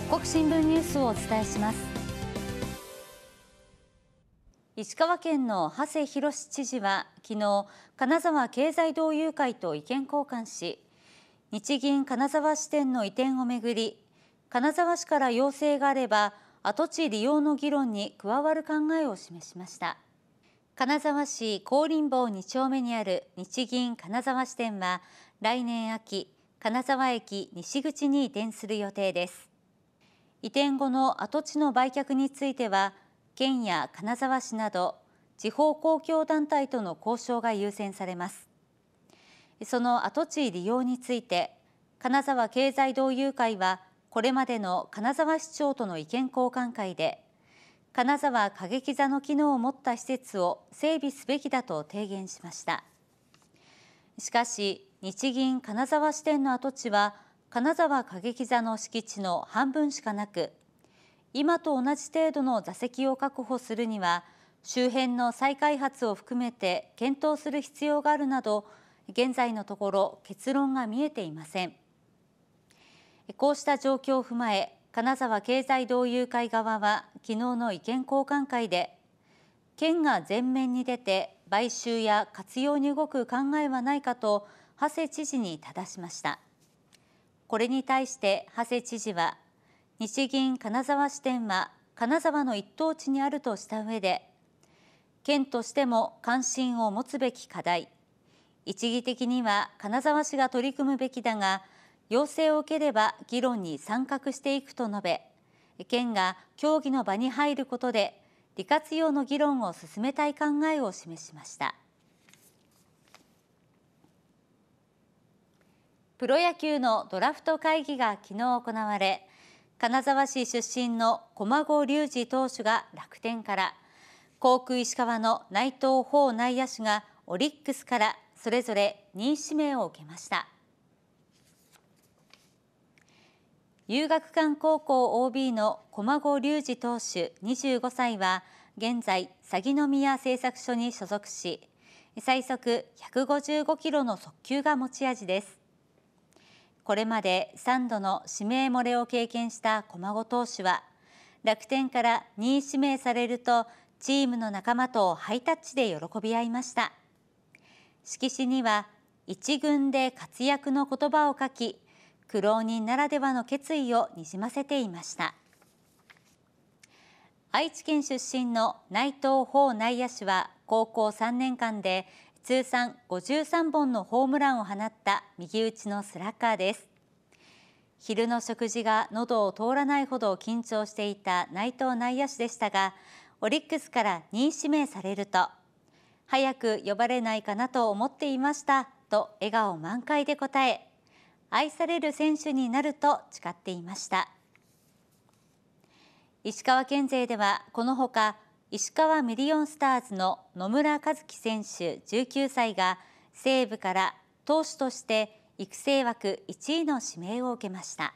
北国新聞ニュースをお伝えします石川県の長谷博知事は昨日金沢経済同友会と意見交換し日銀金沢支店の移転をめぐり金沢市から要請があれば跡地利用の議論に加わる考えを示しました金沢市高林坊2丁目にある日銀金沢支店は来年秋金沢駅西口に移転する予定です移転後の跡地の売却については県や金沢市など地方公共団体との交渉が優先されますその跡地利用について金沢経済同友会はこれまでの金沢市長との意見交換会で金沢過激座の機能を持った施設を整備すべきだと提言しましたしかし日銀金沢支店の跡地は金沢歌劇座の敷地の半分しかなく今と同じ程度の座席を確保するには周辺の再開発を含めて検討する必要があるなど現在のところ結論が見えていませんこうした状況を踏まえ金沢経済同友会側は昨日の意見交換会で県が前面に出て買収や活用に動く考えはないかと長谷知事に正しましたこれに対して長谷知事は日銀金沢支店は金沢の一等地にあるとした上で県としても関心を持つべき課題一義的には金沢市が取り組むべきだが要請を受ければ議論に参画していくと述べ県が協議の場に入ることで利活用の議論を進めたい考えを示しました。プロ野球のドラフト会議が昨日行われ金沢市出身の駒子隆二投手が楽天から航空石川の内藤法内野手がオリックスからそれぞれ2位指名を受けました遊学館高校 OB の駒子隆二投手25歳は現在鷺宮製作所に所属し最速155キロの速球が持ち味ですこれまで3度の指名漏れを経験した駒子投手は楽天から2位指名されるとチームの仲間とハイタッチで喜び合いました色紙には一軍で活躍の言葉を書き苦労人ならではの決意をにじませていました愛知県出身の内藤法内野手は高校3年間で通算53本のホームランを放った右打ちのスラッガーです昼の食事が喉を通らないほど緊張していた内藤内野手でしたがオリックスから2位指名されると早く呼ばれないかなと思っていましたと笑顔満開で答え愛される選手になると誓っていました石川県勢ではこのほか石川ミリオンスターズの野村和樹選手19歳が西武から投手として育成枠1位の指名を受けました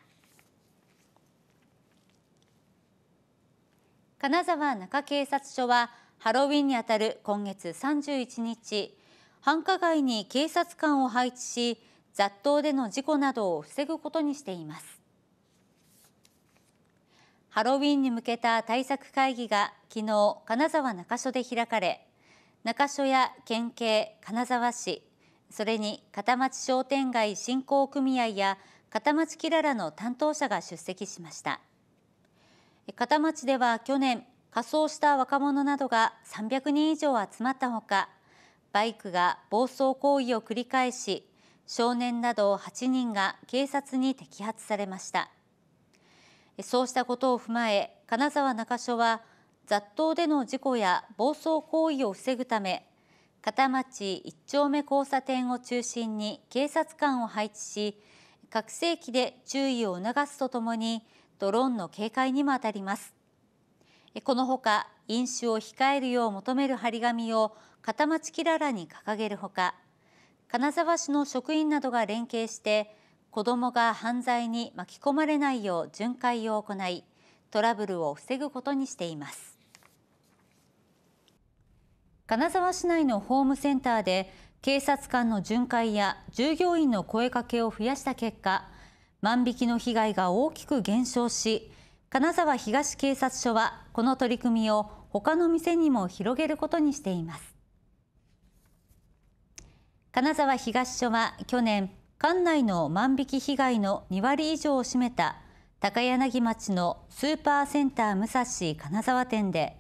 金沢中警察署はハロウィンにあたる今月31日繁華街に警察官を配置し雑踏での事故などを防ぐことにしていますハロウィンに向けた対策会議が昨日金沢中署で開かれ中署や県警金沢市それに片町商店街振興組合や片町キララの担当者が出席しました片町では去年仮装した若者などが300人以上集まったほかバイクが暴走行為を繰り返し少年など8人が警察に摘発されました。そうしたことを踏まえ金沢中署は雑踏での事故や暴走行為を防ぐため片町1丁目交差点を中心に警察官を配置し拡声器で注意を促すとともにドローンの警戒にもあたりますこのほか飲酒を控えるよう求める張り紙を片町キララに掲げるほか金沢市の職員などが連携して子どもが犯罪に巻き込まれないよう巡回を行いトラブルを防ぐことにしています金沢市内のホームセンターで警察官の巡回や従業員の声かけを増やした結果万引きの被害が大きく減少し金沢東警察署はこの取り組みを他の店にも広げることにしています金沢東署は去年管内の万引き被害の2割以上を占めた高柳町のスーパーセンター武蔵金沢店で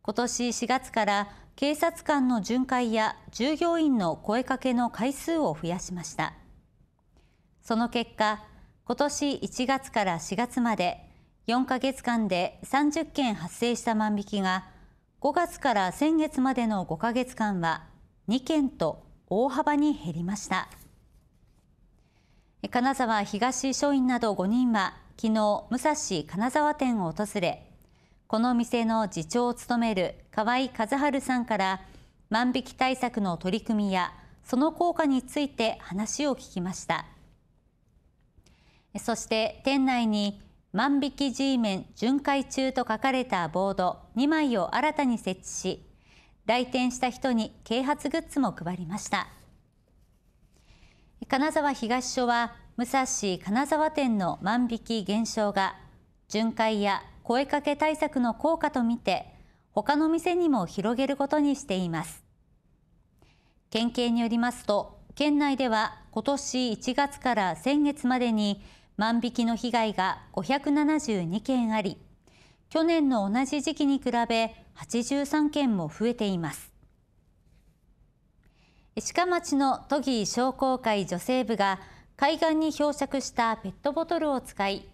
今年4月から警察官の巡回や従業員の声かけの回数を増やしましたその結果今年1月から4月まで4ヶ月間で30件発生した万引きが5月から先月までの5ヶ月間は2件と大幅に減りました。金沢東署員など5人は昨日武蔵金沢店を訪れこの店の次長を務める河合和春さんから万引き対策の取り組みやその効果について話を聞きましたそして店内に万引き G メン巡回中と書かれたボード2枚を新たに設置し来店した人に啓発グッズも配りました。金沢東署は武蔵金沢店の万引き減少が巡回や声かけ対策の効果とみて他の店にも広げることにしています県警によりますと県内では今年1月から先月までに万引きの被害が572件あり去年の同じ時期に比べ83件も増えています志賀町の都議商工会女性部が海岸に漂着したペットボトルを使い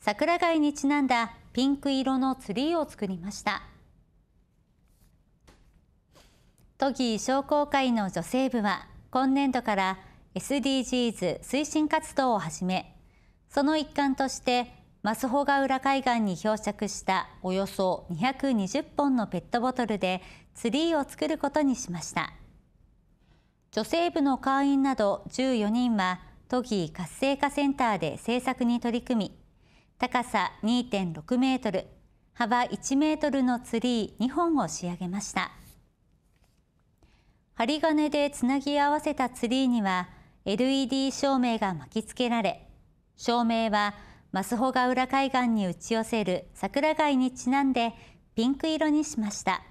桜貝にちなんだピンク色のツリーを作りました都議商工会の女性部は今年度から SDGs 推進活動を始めその一環としてマ増穂ヶ浦海岸に漂着したおよそ220本のペットボトルでツリーを作ることにしました。女性部の会員など14人は都議活性化センターで政策に取り組み高さ2.6メートル幅1メートルのツリー2本を仕上げました針金でつなぎ合わせたツリーには LED 照明が巻き付けられ照明はマスホが裏海岸に打ち寄せる桜貝にちなんでピンク色にしました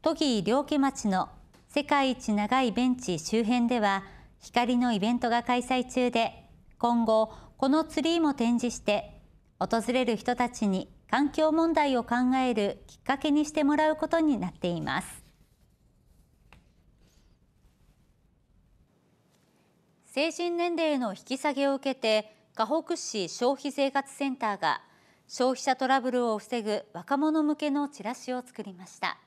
都議両家町の世界一長いベンチ周辺では光のイベントが開催中で今後このツリーも展示して訪れる人たちに環境問題を考えるきっかけにしてもらうことになっています成人年齢の引き下げを受けて河北市消費生活センターが消費者トラブルを防ぐ若者向けのチラシを作りました。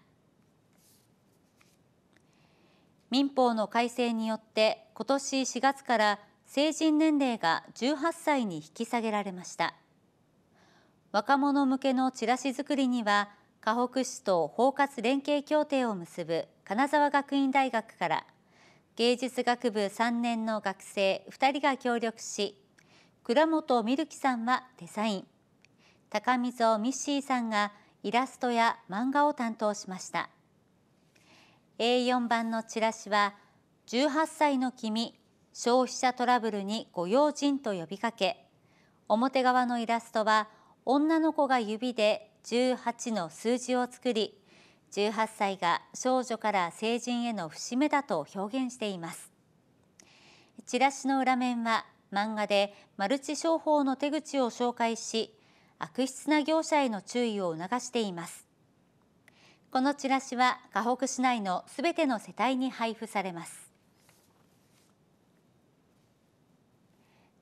民法の改正によって今年4月から成人年齢が18歳に引き下げられました若者向けのチラシ作りには河北市と包括連携協定を結ぶ金沢学院大学から芸術学部3年の学生2人が協力し倉本みるきさんはデザイン高溝ミッシーさんがイラストや漫画を担当しました。A4 版のチラシは18歳の君消費者トラブルにご用心と呼びかけ表側のイラストは女の子が指で18の数字を作り18歳が少女から成人への節目だと表現していますチラシの裏面は漫画でマルチ商法の手口を紹介し悪質な業者への注意を促していますこのチラシは河北市内のすべての世帯に配布されます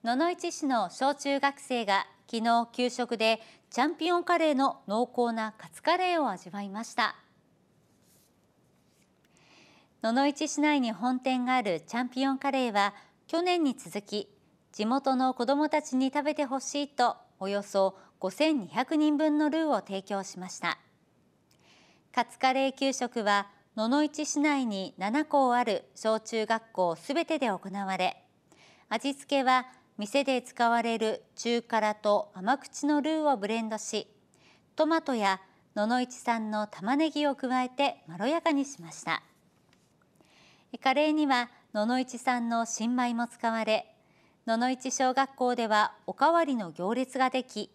野々市市の小中学生が昨日給食でチャンピオンカレーの濃厚なカツカレーを味わいました野々市市内に本店があるチャンピオンカレーは去年に続き地元の子どもたちに食べてほしいとおよそ5200人分のルーを提供しました。カツカレー給食は野々市市内に7校ある小中学校すべてで行われ味付けは店で使われる中辛と甘口のルーをブレンドしトマトや野々市産の玉ねぎを加えてまろやかにしましたカレーには野々市産の新米も使われ野々市小学校ではおかわりの行列ができ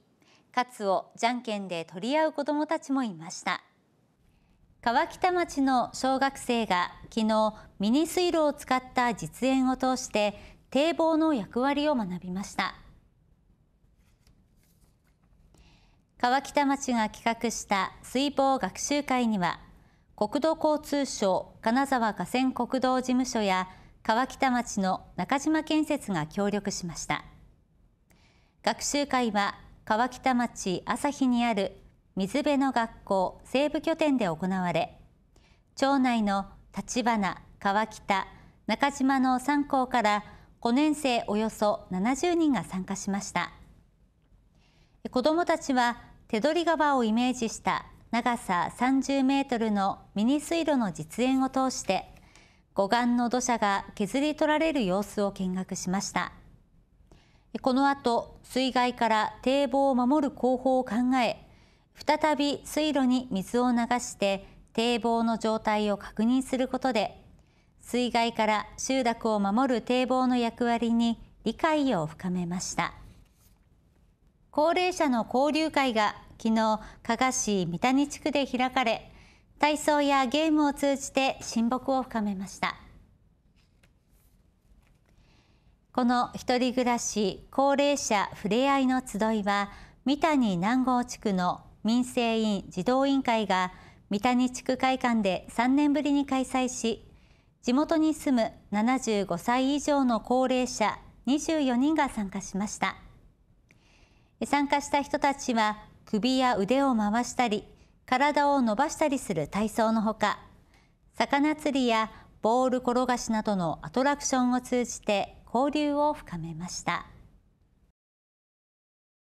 カツをじゃんけんで取り合う子どもたちもいました。川北町の小学生が昨日ミニ水路を使った実演を通して堤防の役割を学びました川北町が企画した水防学習会には国土交通省金沢河川国道事務所や川北町の中島建設が協力しました学習会は川北町朝日にある水辺の学校西部拠点で行われ町内の立花川北中島の3校から5年生およそ70人が参加しました子どもたちは手取り川をイメージした長さ30メートルのミニ水路の実演を通して護岸の土砂が削り取られる様子を見学しましたこの後水害から堤防を守る工法を考え再び水路に水を流して堤防の状態を確認することで水害から集落を守る堤防の役割に理解を深めました高齢者の交流会が昨日加賀市三谷地区で開かれ体操やゲームを通じて親睦を深めましたこの一人暮らし高齢者ふれあいの集いは三谷南郷地区の民生委員児童委員会が三谷地区会館で3年ぶりに開催し地元に住む75歳以上の高齢者24人が参加しました参加した人たちは首や腕を回したり体を伸ばしたりする体操のほか魚釣りやボール転がしなどのアトラクションを通じて交流を深めました。